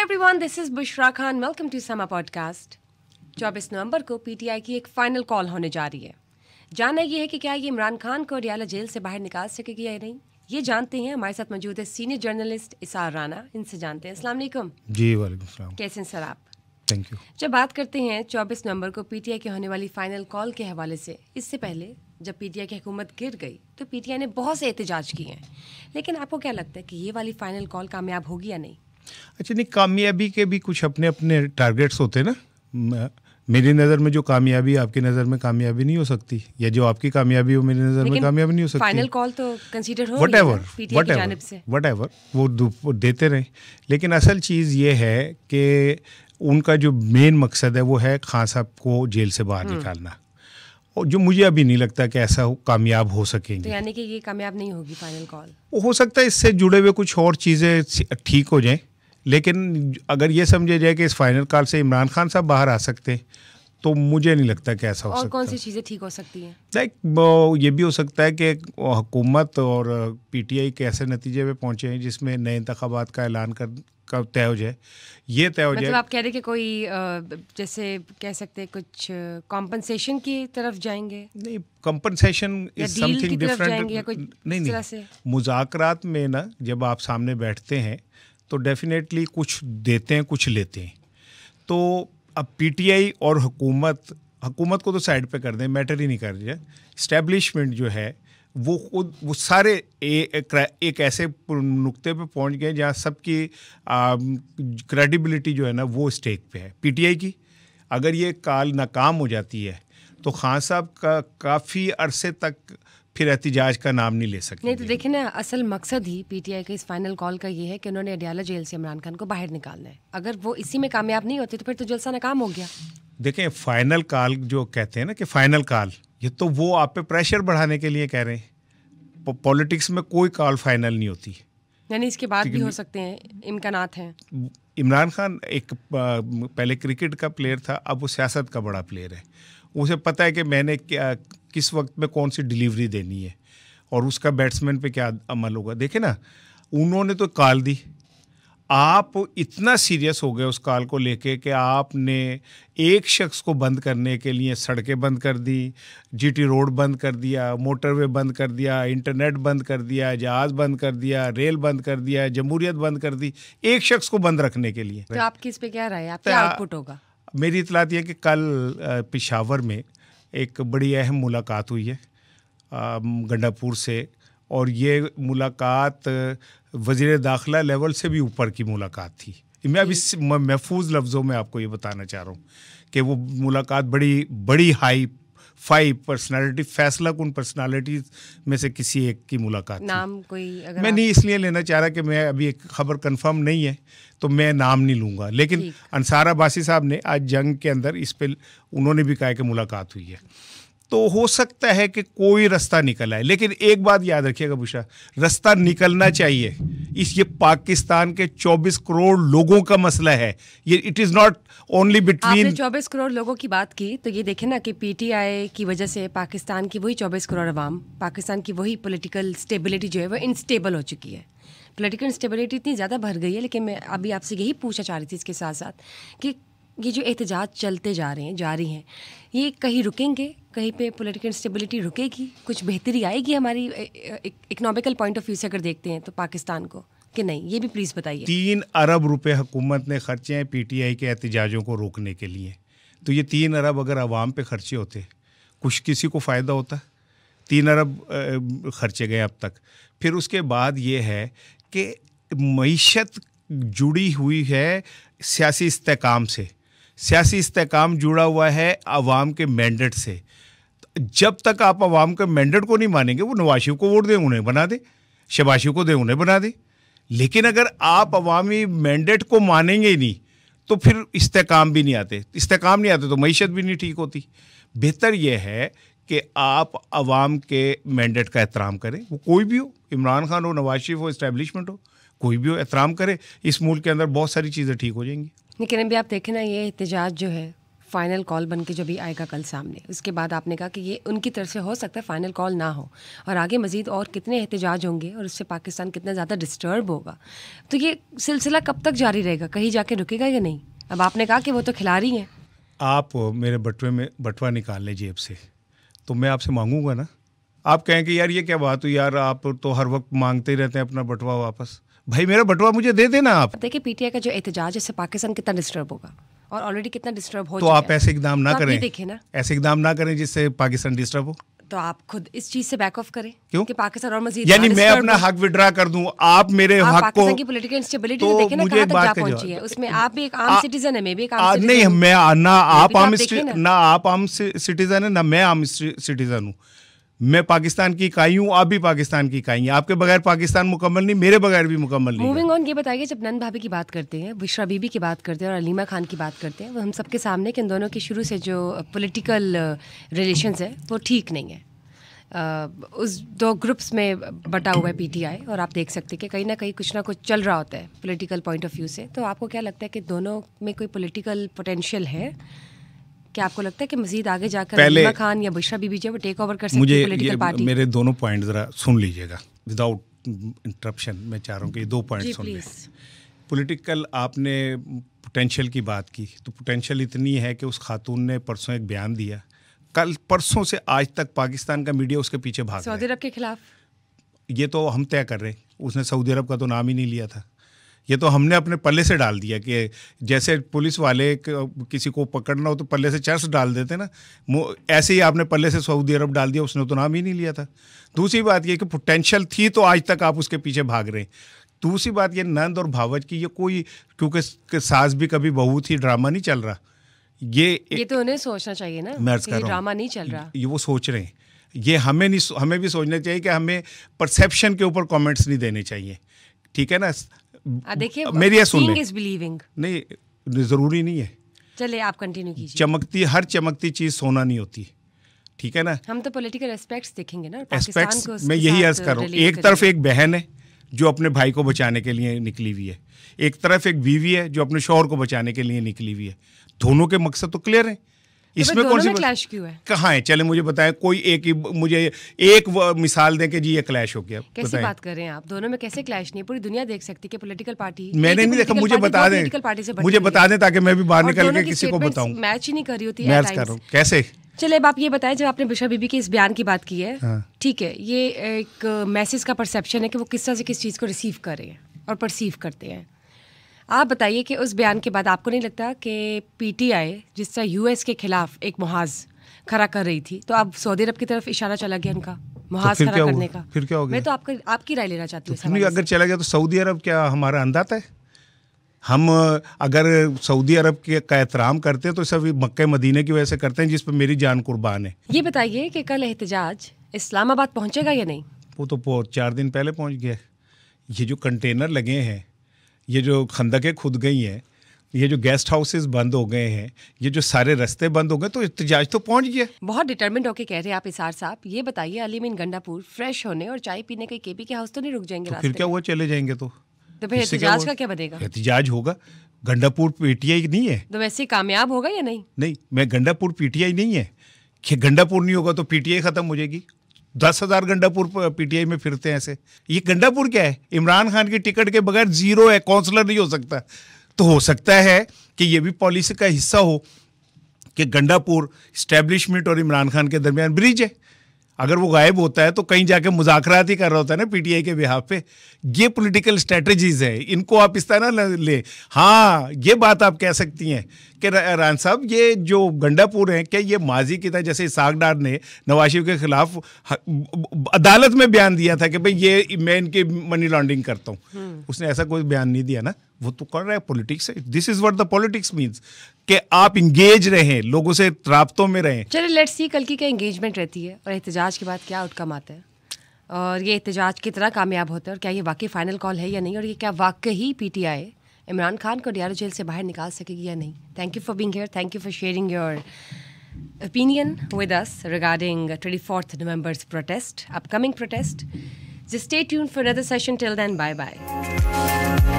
Everyone this is Bushra Khan welcome to Samaa podcast चौबीस नवंबर को पीटीआई की एक फाइनल कॉल होने जा रही है जानना यह है कि क्या ये इमरान खान को रियाला जेल से बाहर निकाल सकेगी या नहीं ये जानते हैं हमारे साथ मौजूद है सीनियर जर्नलिस्ट इसार राना इनसे जानते हैं असलम जी वालेकुम कैसे हैं सर आप थैंक यू जब बात करते हैं चौबीस नवंबर को पीटीआई की होने वाली फाइनल कॉल के हवाले से इससे पहले जब पीटीआई की हुकूमत गिर गई तो पीटीआई ने बहुत से एहतजाज किए हैं लेकिन आपको क्या लगता है कि ये वाली फाइनल कॉल कामयाब होगी या नहीं अच्छा नहीं कामयाबी के भी कुछ अपने अपने टारगेट्स होते हैं ना मेरी नज़र में जो कामयाबी आपकी नज़र में कामयाबी नहीं हो सकती या जो आपकी कामयाबी हो मेरी नज़र में कामयाबी नहीं हो सकती फाइनल कॉल तो कंसीडर हो whatever whatever whatever वो देते रहे लेकिन असल चीज़ ये है कि उनका जो मेन मकसद है वो है खान साहब को जेल से बाहर हम्म। निकालना और जो मुझे अभी नहीं लगता कि ऐसा हो, कामयाब हो सकेंगे तो यानी कि ये कामयाब नहीं होगी फाइनल कॉल हो सकता है इससे जुड़े हुए कुछ और चीज़ें ठीक हो जाएं लेकिन अगर ये समझे जाए कि इस फाइनल कॉल से इमरान खान साहब बाहर आ सकते हैं तो मुझे नहीं लगता कि ऐसा हो सकता और कौन सी चीज़ें ठीक हो सकती हैं लाइक ये भी हो सकता है कि हुकूमत और पीटीआई के ऐसे नतीजे पे पहुँचे हैं जिसमें नए इंतबात का ऐलान कर का तय हो जाए ये तय हो मतलब जाए आप कह रहे कि कोई जैसे कह सकते हैं कुछ कॉम्पनसेशन की तरफ जाएंगे नहीं कम्पनसेशन इज समथिंग डिफरेंट नहीं नहीं मुजाकरात में ना जब आप सामने बैठते हैं तो डेफिनेटली कुछ देते हैं कुछ लेते हैं तो अब पीटीआई और हुकूमत हुकूमत को तो साइड पे कर दें मैटर ही नहीं कर रही है इस्टेब्लिशमेंट जो है वो खुद वो सारे ए, एक ऐसे नुक्ते पे पहुंच गए जहां सबकी क्रेडिबिलिटी जो है ना वो स्टेक पे है पीटीआई की अगर ये काल नाकाम हो जाती है तो खान साहब का काफ़ी अरसे तक फिर एहतजाज का नाम नहीं ले सकते नहीं तो देखिए ना असल मकसद ही पीटीआई के इस फाइनल कॉल का ये है कि उन्होंने अडियाला जेल से इमरान खान को बाहर निकालना है अगर वो इसी में कामयाब नहीं होते तो फिर तो जलसा नाकाम हो गया देखें फाइनल कॉल जो कहते हैं ना कि फाइनल कॉल ये तो वो आप पे प्रेशर बढ़ाने के लिए कह रहे हैं पॉलिटिक्स में कोई कॉल फाइनल नहीं होती यानी इसके बाद भी हो सकते हैं इमकान हैं इमरान खान एक पहले क्रिकेट का प्लेयर था अब वो सियासत का बड़ा प्लेयर है उसे पता है कि मैंने क्या किस वक्त में कौन सी डिलीवरी देनी है और उसका बैट्समैन पे क्या अमल होगा देखे ना उन्होंने तो काल दी आप इतना सीरियस हो गए उस काल को लेके कि आपने एक शख्स को बंद करने के लिए सड़कें बंद कर दी जीटी रोड बंद कर दिया मोटरवे बंद कर दिया इंटरनेट बंद कर दिया जहाज़ बंद कर दिया रेल बंद कर दिया जमहूरियत बंद कर दी एक शख्स को बंद रखने के लिए तो आप किस पे क्या राय आउटपुट होगा मेरी इतलात यह कि कल पिशावर में एक बड़ी अहम मुलाकात हुई है गंडापुर से और ये मुलाकात वजीर दाखिला लेवल से भी ऊपर की मुलाकात थी मैं अब इस महफूज लफ्ज़ों में आपको ये बताना चाह रहा हूँ कि वो मुलाकात बड़ी बड़ी हाई फाइव पर्सनालिटी फैसला उन पर्सनैलिटी में से किसी एक की मुलाकात नाम कोई अगर मैं नहीं इसलिए लेना चाह रहा कि मैं अभी एक खबर कंफर्म नहीं है तो मैं नाम नहीं लूंगा लेकिन अंसारा बासी साहब ने आज जंग के अंदर इस पर उन्होंने भी कहा कि मुलाकात हुई है तो हो सकता है कि कोई रास्ता निकल आए लेकिन एक बात याद रखिएगा भूषा रास्ता निकलना चाहिए इस ये पाकिस्तान के 24 करोड़ लोगों का मसला है ये it is not only between 24 crore लोगों की बात की तो ये देखें ना कि पीटीआई की वजह से पाकिस्तान की वही 24 करोड़ अवाम पाकिस्तान की वही पोलिटिकल स्टेबिलिटी जो है वो इंस्टेबल हो चुकी है पोलिटिकल इंस्टेबिलिटी इतनी ज़्यादा भर गई है लेकिन मैं अभी आपसे यही पूछना चाह रही थी इसके साथ साथ कि ये जो एहतजाज चलते जा रहे हैं जारी हैं ये कहीं रुकेंगे कहीं पे पॉलिटिकल स्टेबिलिटी रुकेगी कुछ बेहतरी आएगी हमारी इकनॉमिकल पॉइंट ऑफ व्यू से अगर देखते हैं तो पाकिस्तान को कि नहीं ये भी प्लीज़ बताइए तीन अरब रुपए हुकूमत ने खर्चे हैं पीटीआई के एहतजाजों को रोकने के लिए तो ये तीन अरब अगर आवाम पे खर्चे होते कुछ किसी को फ़ायदा होता तीन अरब खर्चे गए अब तक फिर उसके बाद ये है कि मीशत जुड़ी हुई है सियासी इस्तेकाम से सियासी इस्तेकाम जुड़ा हुआ है आवाम के मैंडेट से जब तक आप आवाम के मैंडेट को नहीं मानेंगे वो नवाशिव को वोट दें उन्हें बना दें शबाशिव को दें उन्हें बना दें लेकिन अगर आप अवामी मैंडेट को मानेंगे नहीं तो फिर इस्तेकाम भी नहीं आते इस्तेकाम नहीं आते तो मीशत भी नहीं ठीक होती बेहतर यह है कि आप आवाम के मैंडेट का एहतराम करें वो कोई भी हो इमरान खान हो नवाज शरीफ हो इस्टेबलिशमेंट हो कोई भी हो एहतराम करें इस मुल्क के अंदर बहुत सारी चीज़ें ठीक हो जाएंगी लेकिन अभी आप देखें ना ये एहतजाज जो है फाइनल कॉल बन के जो भी आएगा कल सामने उसके बाद आपने कहा कि ये उनकी तरफ से हो सकता है फाइनल कॉल ना हो और आगे मज़ीद और कितने एहतजाज होंगे और उससे पाकिस्तान कितना ज़्यादा डिस्टर्ब होगा तो ये सिलसिला कब तक जारी रहेगा कहीं जाके रुकेगा या नहीं अब आपने कहा कि वो तो खिलाड़ी हैं आप मेरे बटवे में बटवा निकाल लें जेब से तो मैं आपसे मांगूंगा ना आप कहें कि यार ये क्या बात हो यार आप तो हर वक्त मांगते ही रहते हैं अपना बटवा वापस भाई मेरा बटवा मुझे दे देना आप देखिए पीटीआई का जो एहतजाज है पाकिस्तान कितना डिस्टर्ब होगा और ऑलरेडी कितना डिस्टर्ब हो तो आप ऐसे इकदाम ना तो करें देखिए ना ऐसे इकदाम ना करें जिससे पाकिस्तान डिस्टर्ब हो तो आप खुद इस चीज से बैक ऑफ करें क्यों कि पाकिस्तान और मजीद यानी मैं अपना हक विड्रा कर दूं आप मेरे आप हक को की पॉलिटिकल इंस्टेबिलिटी तो देखें ना कहां तक जा पहुंची है उसमें आप भी एक आम सिटीजन है मैं भी एक आम सिटीजन नहीं मैं तो ना आप आम ना आप आम सिटीजन है ना मैं आम सिटीजन हूं मैं पाकिस्तान की इकाई हूँ आप भी पाकिस्तान की इकाई हैं आपके बगैर पाकिस्तान मुकम्मल नहीं मेरे बगैर भी मुकम्मल नहीं मूविंग ऑन ये बताइए जब नंद भाभी की बात करते हैं विश्रा बीबी की बात करते हैं और अलीमा खान की बात करते हैं वो हम सबके सामने कि इन दोनों के शुरू से जो पोलिटिकल रिलेशन है वो ठीक नहीं है uh, उस दो ग्रुप्स में बटा हुआ है पीटीआई और आप देख सकते हैं कि कहीं ना कहीं कुछ ना कुछ चल रहा होता है पॉलिटिकल पॉइंट ऑफ व्यू से तो आपको क्या लगता है कि दोनों में कोई पॉलिटिकल पोटेंशियल है क्या आपको लगता है कि मजीद आगे जाकर पहले खान या बुशरा बीबी जब टेक ओवर कर मुझे पार्टी मेरे दोनों पॉइंट जरा सुन लीजिएगा विदाउट इंटरप्शन मैं चाह रहा हूँ कि दो पॉइंट सुन लीजिए पोलिटिकल आपने पोटेंशियल की बात की तो पोटेंशियल इतनी है कि उस खातून ने परसों एक बयान दिया कल परसों से आज तक पाकिस्तान का मीडिया उसके पीछे भाग सऊदी अरब के खिलाफ ये तो हम तय कर रहे हैं उसने सऊदी अरब का तो नाम ही नहीं लिया था ये तो हमने अपने पल्ले से डाल दिया कि जैसे पुलिस वाले किसी को पकड़ना हो तो पल्ले से चर्च डाल देते ना ऐसे ही आपने पल्ले से सऊदी अरब डाल दिया उसने तो नाम ही नहीं लिया था दूसरी बात ये कि पोटेंशियल थी तो आज तक आप उसके पीछे भाग रहे हैं दूसरी बात ये नंद और भावच की ये कोई क्योंकि सास भी कभी बहू थी ड्रामा नहीं चल रहा ये ये तो उन्हें सोचना चाहिए ना मैं ड्रामा नहीं चल रहा ये वो सोच रहे हैं ये हमें नहीं हमें भी सोचना चाहिए कि हमें परसेप्शन के ऊपर कमेंट्स नहीं देने चाहिए ठीक है ना देखिए मेरी सुन नहीं जरूरी नहीं है चले आप कंटिन्यू कीजिए चमकती हर चमकती चीज सोना नहीं होती ठीक है ना हम तो पॉलिटिकल एस्पेक्ट्स देखेंगे ना एस्पेक्ट्स मैं यही अर्ज कर रहा हूँ एक तरफ एक बहन है जो अपने भाई को बचाने के लिए निकली हुई है एक तरफ एक बीवी है जो अपने शोहर को बचाने के लिए निकली हुई है दोनों के मकसद तो क्लियर हैं इसमें तो कौन सी क्लैश क्यों है कहाँ है चले मुझे बताएं कोई एक ही मुझे एक मिसाल दें कि जी ये क्लैश हो गया कैसी बात कर रहे हैं आप दोनों में कैसे क्लैश नहीं है पूरी दुनिया देख सकती है पॉलिटिकल पार्टी मैंने नहीं देखा मुझे बता दें मुझे बता दें ताकि मैं भी बाहर निकल के किसी को बताऊँ मैच ही नहीं कर रही होती कैसे चले अब आप ये बताएं जब आपने बिशा बीबी के इस बयान की बात की है हाँ। ठीक है ये एक मैसेज का परसेप्शन है कि वो किस तरह से किस चीज़ को रिसीव कर रहे हैं और परसीव करते हैं आप बताइए कि उस बयान के बाद आपको नहीं लगता कि पीटीआई जिस तरह यूएस के खिलाफ एक मुहाज खड़ा कर रही थी तो अब सऊदी अरब की तरफ इशारा चला गया उनका तो मुहाज तो खड़ा करने का फिर क्या हो गया मैं तो आपका आपकी राय लेना चाहती तो हूँ तो अगर चला गया तो सऊदी अरब क्या हमारा अंदाता है हम अगर सऊदी अरब के का एहतराम करते हैं तो सब मक्के मदीने की वजह से करते हैं जिस पर मेरी जान कुर्बान है ये बताइए कि कल एहतजाज इस्लामाबाद पहुंचेगा या नहीं वो तो चार दिन पहले पहुंच गया ये जो कंटेनर लगे हैं ये जो खंदकें खुद गई हैं ये जो गेस्ट हाउसेस बंद हो गए हैं ये जो सारे रास्ते बंद हो गए तो इतजाज तो पहुंच गया बहुत डिटर्मेंट होके कह रहे हैं आप इसार साहब ये बताइए अली मीन गंडापुर फ्रेश होने और चाय पीने के केपी के हाउस तो नहीं रुक जाएंगे तो फिर क्या हुआ चले जाएंगे तो तो फिर एहतजाज का क्या बनेगा एहतजाज होगा गंडापुर पीटीआई नहीं है तो वैसे कामयाब होगा या नहीं नहीं मैं गंडापुर पीटीआई नहीं है गंडापुर नहीं होगा तो पीटीआई खत्म हो जाएगी दस हजार गंडापुर पीटीआई में फिरते हैं ऐसे ये गंडापुर क्या है इमरान खान की टिकट के बगैर जीरो है काउंसलर नहीं हो सकता तो हो सकता है कि ये भी पॉलिसी का हिस्सा हो कि गंडापुर स्टैब्लिशमेंट और इमरान खान के दरमियान ब्रिज है अगर वो गायब होता है तो कहीं जाके मुजाकरात ही कर रहा होता है ना पीटीआई के बिहाफ पे ये पॉलिटिकल स्ट्रेटजीज है इनको आप इस तरह ना ले हाँ ये बात आप कह सकती हैं कि रान साहब ये जो गंडापुर हैं क्या ये माजी की था जैसे सागडार ने नवाज के खिलाफ अदालत में बयान दिया था कि भाई ये मैं इनकी मनी लॉन्ड्रिंग करता हूँ हम्म। उसने ऐसा कोई बयान नहीं दिया ना वो तो कर रहा है पॉलिटिक्स है this is what the politics means कि आप इंगेज रहें लोगों से राबतों में रहें चलिए लेट्स सी कल की क्या इंगेजमेंट रहती है और एहतजाज के बाद क्या आउटकम आता है और ये एहतजाज कितना कामयाब होता है और क्या ये वाकई फाइनल कॉल है या नहीं और ये क्या वाकई पीटीआई इमरान खान को डियारा जेल से बाहर निकाल सकेगी या नहीं thank you for being here thank you for sharing your opinion with us regarding twenty fourth November's protest upcoming protest जिस stay tune for other session till then bye bye